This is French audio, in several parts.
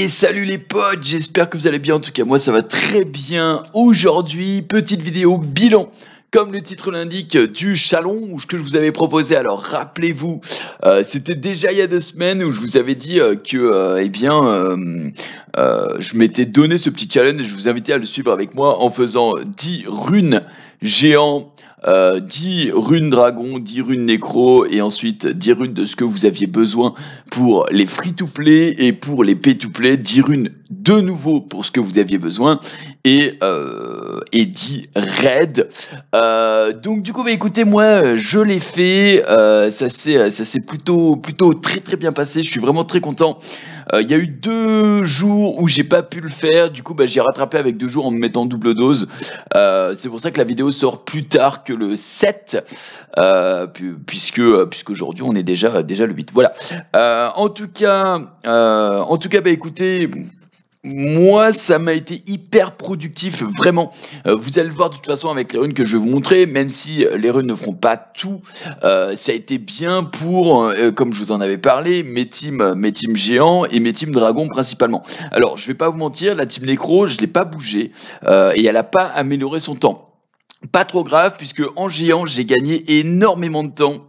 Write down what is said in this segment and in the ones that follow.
Et salut les potes, j'espère que vous allez bien. En tout cas, moi ça va très bien. Aujourd'hui, petite vidéo bilan. Comme le titre l'indique, du chalon que je vous avais proposé. Alors rappelez-vous, euh, c'était déjà il y a deux semaines où je vous avais dit euh, que, euh, eh bien, je m'étais donné ce petit challenge et je vous invitais à le suivre avec moi en faisant 10 runes géants 10 euh, runes dragon, 10 runes nécro et ensuite 10 runes de ce que vous aviez besoin pour les free-to-play et pour les pay-to-play, 10 runes de nouveau pour ce que vous aviez besoin et, euh, et 10 raids. Euh, donc du coup, bah, écoutez, moi je l'ai fait, ça s'est plutôt, plutôt très très bien passé, je suis vraiment très content. Euh, il y a eu deux jours où j'ai pas pu le faire. Du coup, bah, j'ai rattrapé avec deux jours en me mettant double dose. Euh, c'est pour ça que la vidéo sort plus tard que le 7, euh, puisque puisqu'aujourd'hui on est déjà déjà le 8. Voilà. en tout cas, en tout cas, bah écoutez moi, ça m'a été hyper productif, vraiment. Euh, vous allez le voir de toute façon avec les runes que je vais vous montrer, même si euh, les runes ne font pas tout, euh, ça a été bien pour, comme je vous en avais parlé, mes teams, mes teams géants et mes teams dragons principalement. Alors, je vais pas vous mentir, la team nécro, je l'ai pas bougée et elle a pas amélioré son temps. Pas trop grave, puisque en géant, j'ai gagné énormément de temps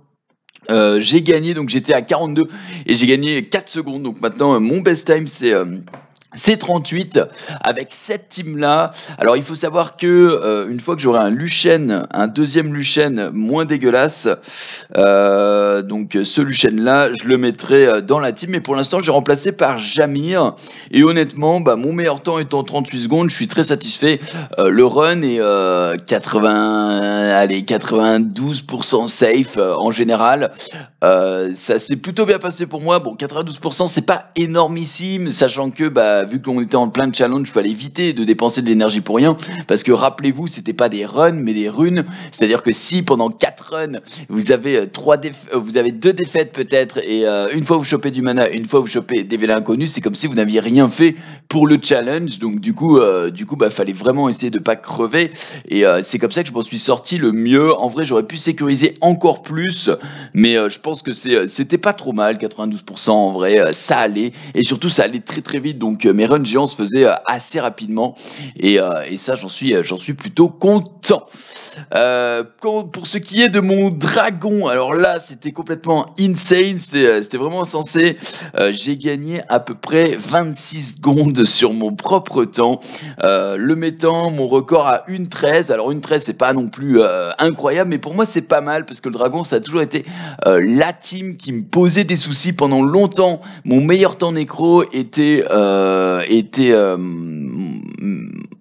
j'ai gagné, donc j'étais à 42 et j'ai gagné 4 secondes. Donc maintenant, mon best time, c'est c'est 38 avec cette team là. Alors il faut savoir que euh, une fois que j'aurai un Luchen, un deuxième Lucien moins dégueulasse, euh, donc ce Luchen là, je le mettrai euh, dans la team. Mais pour l'instant, j'ai remplacé par Jamir. Et honnêtement, bah, mon meilleur temps étant 38 secondes, je suis très satisfait. le run est 80, allez 92% safe en général. ça s'est plutôt bien passé pour moi. Bon, 92%, c'est pas énormissime, sachant que bah vu qu'on était en plein challenge, fallait éviter de dépenser de l'énergie pour rien. Parce que rappelez-vous, c'était pas des runs, mais des runes. C'est-à-dire que si pendant 4 runs, vous avez euh, trois euh, vous avez deux défaites peut-être, et euh, une fois vous chopez du mana, une fois vous chopez des vélins inconnus, c'est comme si vous n'aviez rien fait pour le challenge. Donc du coup, du coup, bah fallait vraiment essayer de pas crever. Et c'est comme ça que je m'en suis sorti le mieux. En vrai, j'aurais pu sécuriser encore plus, mais je pense que c'était pas trop mal, 92% en vrai, ça allait. Et surtout, ça allait très très vite. Donc mes runs géants se faisaient euh, assez rapidement. Euh, et, ça, j'en suis, euh, j'en suis plutôt content. pour ce qui est de mon dragon, alors là, c'était complètement insane. C'était vraiment insensé. J'ai gagné à peu près 26 secondes sur mon propre temps, le mettant mon record à 1.13. Alors 1.13, c'est pas non plus incroyable, mais pour moi, c'est pas mal parce que le dragon, ça a toujours été la team qui me posait des soucis pendant longtemps. Mon meilleur temps nécro était euh, euh, était euh,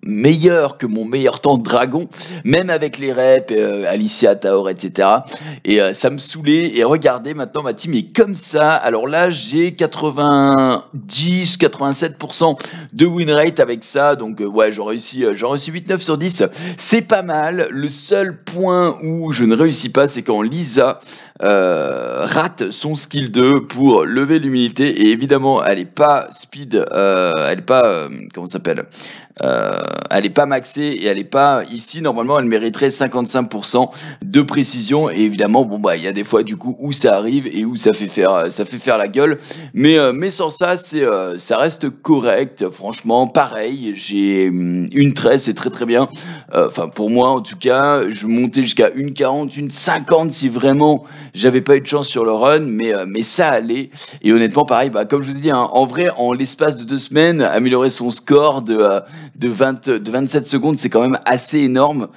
meilleur que mon meilleur temps de dragon, même avec les reps, euh, Alicia Taor, etc. Et euh, ça me saoulait. Et regardez, maintenant ma team est comme ça. Alors là, j'ai 90, 87% de win rate avec ça. Donc euh, ouais, j'en réussis, j'en réussis 8, 9 sur 10. C'est pas mal. Le seul point où je ne réussis pas, c'est quand Lisa rate son skill 2 pour lever l'humilité. Et évidemment, elle est pas speed, elle est pas, comment ça s'appelle euh, elle n'est pas maxée et elle n'est pas ici. Normalement, elle mériterait 55% de précision. Et évidemment, bon bah, il y a des fois du coup où ça arrive et où ça fait faire, ça fait faire la gueule. Mais, euh, mais sans ça, c'est, euh, ça reste correct. Franchement, pareil, j'ai hum, une 13, c'est très très bien. Enfin, pour moi en tout cas, je montais jusqu'à une 40, une 50 si vraiment j'avais pas eu de chance sur le run. Mais, mais ça allait. Et honnêtement, pareil, bah, comme je vous dis hein, en vrai, en l'espace de deux semaines, améliorer son score de de, 20, de 27 secondes, c'est quand même assez énorme.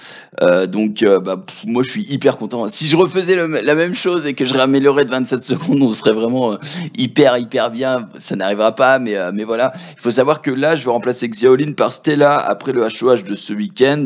Euh, donc, euh, bah, moi, je suis hyper content. Si je refaisais la même chose et que je réaméliorais de 27 secondes, on serait vraiment euh, hyper, hyper bien. Ça n'arrivera pas, mais, mais voilà. Il faut savoir que là, je vais remplacer Xiaolin par Stella après le HOH de ce week-end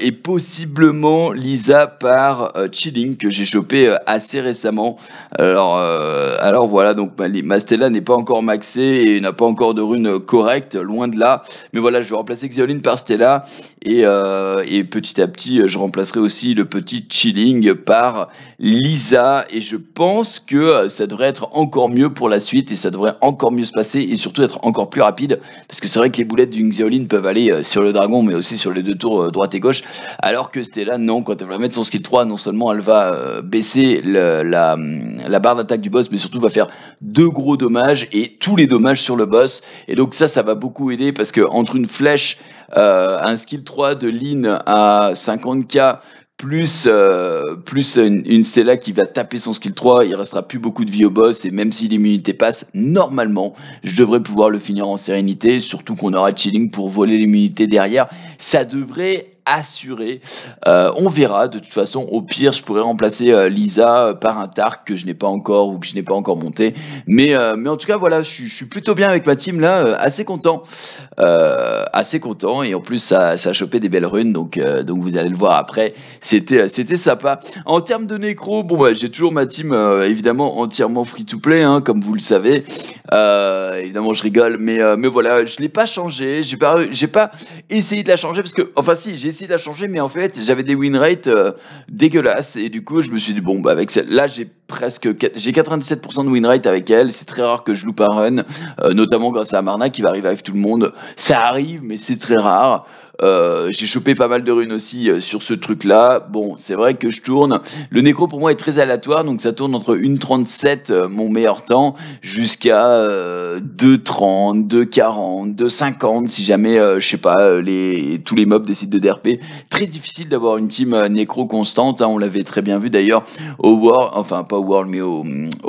et possiblement Lisa par Chilling que j'ai chopé assez récemment. Alors, alors voilà, donc ma, Stella n'est pas encore maxée et n'a pas encore de runes correcte, loin de là. Mais voilà, je vais remplacer Xioline par Stella euh, et, petit à petit je remplacerai aussi le petit Chilling par Lisa et je pense que euh, ça devrait être encore mieux pour la suite et ça devrait encore mieux se passer et surtout être encore plus rapide parce que c'est vrai que les boulettes d'une Xioline peuvent aller euh, sur le dragon mais aussi sur les deux tours droite et gauche alors que Stella non quand elle va mettre son skill 3 non seulement elle va baisser la, la barre d'attaque du boss mais surtout va faire deux gros dommages et tous les dommages sur le boss et donc ça ça va beaucoup aider parce que entre une flèche, euh, un skill 3 de l'in à 50k, plus, euh, plus une, Stella qui va taper son skill 3, il restera plus beaucoup de vie au boss, et même si l'immunité passe, normalement, je devrais pouvoir le finir en sérénité, surtout qu'on aura chilling pour voler l'immunité derrière. Ça devrait assuré. Euh, on verra. De toute façon, au pire, je pourrais remplacer euh, Lisa euh, par un Tark que je n'ai pas encore ou que je n'ai pas encore monté. Mais, mais en tout cas, voilà, je, suis plutôt bien avec ma team là, assez content, assez content. Et en plus, ça, ça a chopé des belles runes, donc donc vous allez le voir après. C'était c'était sympa. En termes de nécro, bon bah, j'ai toujours ma team évidemment entièrement free to play, hein, comme vous le savez. évidemment, je rigole, mais mais voilà, je l'ai pas changé. J'ai pas j'ai pas essayé de la changer parce que enfin si j'ai à changer, mais en fait, j'avais des win rates euh, dégueulasses. Et du coup, je me suis dit, bon, bah, avec celle-là, j'ai presque j'ai 97% de win rate avec elle. C'est très rare que je loupe un run, euh, notamment grâce à Marna qui va arriver avec tout le monde. Ça arrive, mais c'est très rare. Euh, j'ai chopé pas mal de runes aussi sur ce truc là. Bon, c'est vrai que je tourne. Le nécro pour moi est très aléatoire, donc ça tourne entre 1,37 37 mon meilleur temps jusqu'à 2,30, 2,40, 2,50 si jamais, je sais pas, les, tous les mobs décident de DRP Très difficile d'avoir une team euh, nécro constante. Hein, on l'avait très bien vu d'ailleurs au World, enfin pas au World, mais au,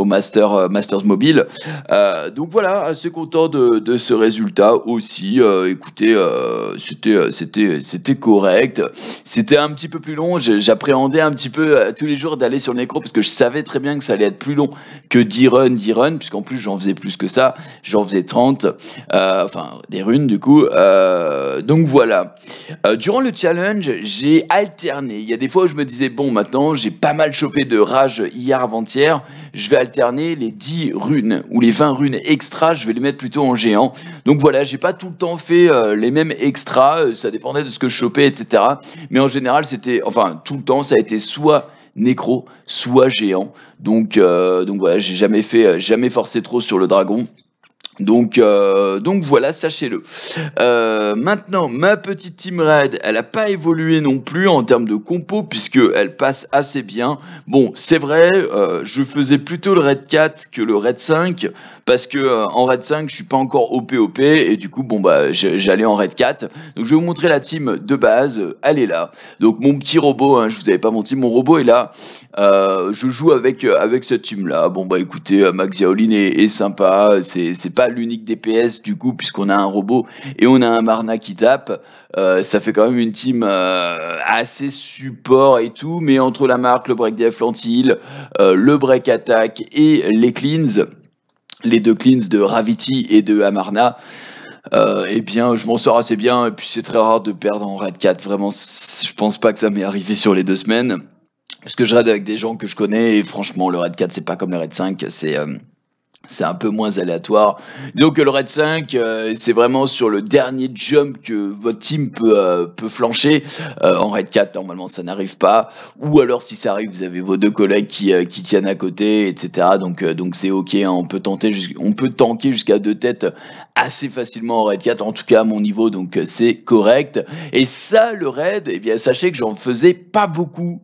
Master, euh, Masters Mobile. Euh, donc voilà, assez content de, ce résultat aussi. écoutez, c'était, c'était, c'était correct. C'était un petit peu plus long. J'appréhendais un petit peu tous les jours d'aller sur le nécro parce que je savais très bien que ça allait être plus long que 10 runs, 10 runs, puisqu'en plus j'en faisais plus que ça. J'en faisais 30, enfin des runes du coup. donc voilà. durant le chat, challenge, j'ai alterné. Il y a des fois où je me disais, bon, maintenant, j'ai pas mal chopé de rage hier avant-hier, je vais alterner les 10 runes ou les 20 runes extra, je vais les mettre plutôt en géant. Donc voilà, j'ai pas tout le temps fait euh, les mêmes extra, euh, ça dépendait de ce que je chopais, etc. Mais en général, c'était, enfin, tout le temps, ça a été soit nécro, soit géant. Donc, euh, donc voilà, j'ai jamais fait, jamais forcé trop sur le dragon. Donc, euh, donc voilà, sachez-le. Euh, maintenant, ma petite team raid, elle n'a pas évolué non plus en termes de compo, puisque elle passe assez bien. Bon, c'est vrai, euh, je faisais plutôt le raid 4 que le raid 5, parce que en raid 5, je suis pas encore OP OP, et du coup, bon bah, j'allais en raid 4. Donc je vais vous montrer la team de base, elle est là. Donc mon petit robot, hein, je vous avais pas menti, mon robot est là. je joue avec avec cette team là. Bon bah écoutez, Max Yaolin est, est sympa, c'est pas l'unique DPS du coup, puisqu'on a un robot et on a un Marna qui tape. Euh, ça fait quand même une team euh, assez support et tout, mais entre la marque, le break des euh, le break attack et les cleans, les deux cleans de Raviti et de Amarna, eh bien, je m'en sors assez bien. Et puis, c'est très rare de perdre en raid 4. Vraiment, je pense pas que ça m'est arrivé sur les deux semaines. Parce que je raid avec des gens que je connais. Et franchement, le raid 4, c'est pas comme le raid 5. C'est c'est un peu moins aléatoire. Donc le raid 5, c'est vraiment sur le dernier jump que votre team peut, euh, peut flancher. Euh, en raid 4, normalement, ça n'arrive pas. Ou alors, si ça arrive, vous avez vos deux collègues qui, euh, tiennent à côté, etc. Donc, donc c'est OK. Hein. On peut tenter, on peut tanker jusqu'à deux têtes assez facilement en raid 4, en tout cas à mon niveau, donc c'est correct. Et ça, le raid, eh bien, sachez que j'en faisais pas beaucoup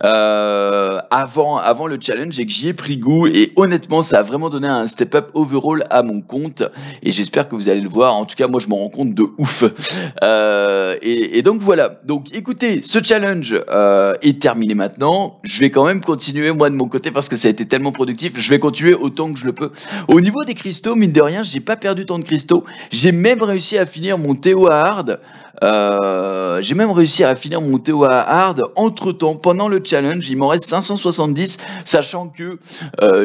avant, avant le challenge et que j'y ai pris goût. Et honnêtement, ça a vraiment donné un step-up overall à mon compte et j'espère que vous allez le voir. En tout cas, moi, je m'en rends compte de ouf. Euh, et, donc voilà. Donc écoutez, ce challenge euh, est terminé maintenant. Je vais quand même continuer moi de mon côté parce que ça a été tellement productif. Je vais continuer autant que je le peux. Au niveau des cristaux, mine de rien, j'ai pas perdu tant de cristaux. J'ai même réussi à finir mon Théo à Hard. Euh, j'ai même réussi à finir mon Théo à Hard. Entre temps, pendant le challenge, il m'en reste 570, sachant que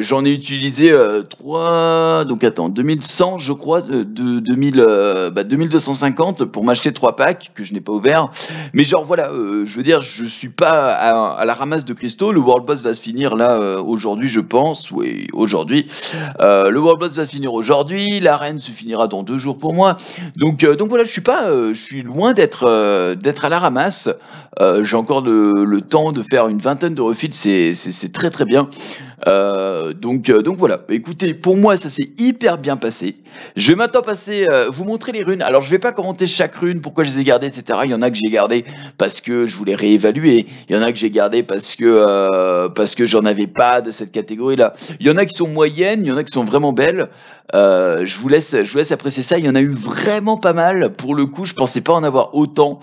j'en ai utilisé 3 donc attends, 2100, je crois, de, 2000, 2250 euh, bah, pour m'acheter trois packs que je n'ai pas ouverts. Mais genre, voilà, euh, je veux dire, je suis pas à, la ramasse de cristaux. Le World Boss va se finir là euh, aujourd'hui, je pense. Oui, aujourd'hui. le World Boss va se finir aujourd'hui. L'arène se finira dans deux jours pour moi. Donc, donc voilà, je suis pas, je suis loin d'être d'être à la ramasse. J'ai encore le, temps de faire une vingtaine de refits. C'est très très bien. Euh, donc, euh, donc voilà, écoutez, pour moi ça s'est hyper bien passé. Je vais maintenant passer, euh, vous montrer les runes. Alors je vais pas commenter chaque rune, pourquoi je les ai gardées, etc. Il y en a que j'ai gardées parce que je voulais réévaluer. Il y en a que j'ai gardées parce que parce que j'en avais pas de cette catégorie-là. Il y en a qui sont moyennes, il y en a qui sont vraiment belles. je vous laisse, je vous laisse apprécier ça. Il y en a eu vraiment pas mal. Pour le coup, je pensais pas en avoir autant.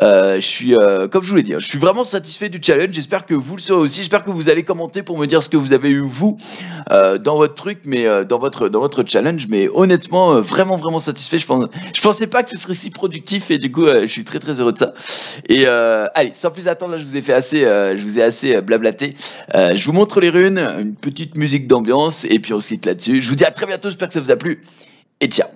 je suis, comme je vous l'ai dit, hein, je suis vraiment satisfait du challenge. J'espère que vous le serez aussi. J'espère que vous allez commenter pour me dire ce que vous avez eu vous euh, dans votre truc, mais euh, dans votre dans votre challenge. Mais honnêtement, euh, vraiment vraiment satisfait. Je pense, je pensais pas que ce serait si productif et du coup, je suis très très heureux de ça. Et allez, sans plus attendre, là, je vous ai fait assez, je vous ai assez blablaté. je vous montre les runes, une petite musique d'ambiance et puis on se quitte là-dessus. Je vous dis à très bientôt. J'espère que ça vous a plu et ciao.